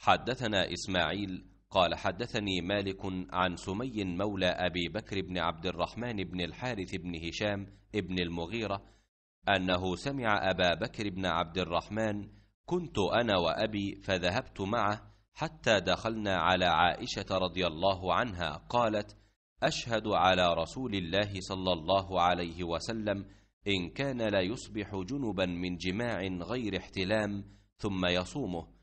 حدثنا إسماعيل قال حدثني مالك عن سمي مولى أبي بكر بن عبد الرحمن بن الحارث بن هشام بن المغيرة أنه سمع أبا بكر بن عبد الرحمن كنت أنا وأبي فذهبت معه حتى دخلنا على عائشة رضي الله عنها قالت أشهد على رسول الله صلى الله عليه وسلم إن كان لا يصبح جنبا من جماع غير احتلام ثم يصومه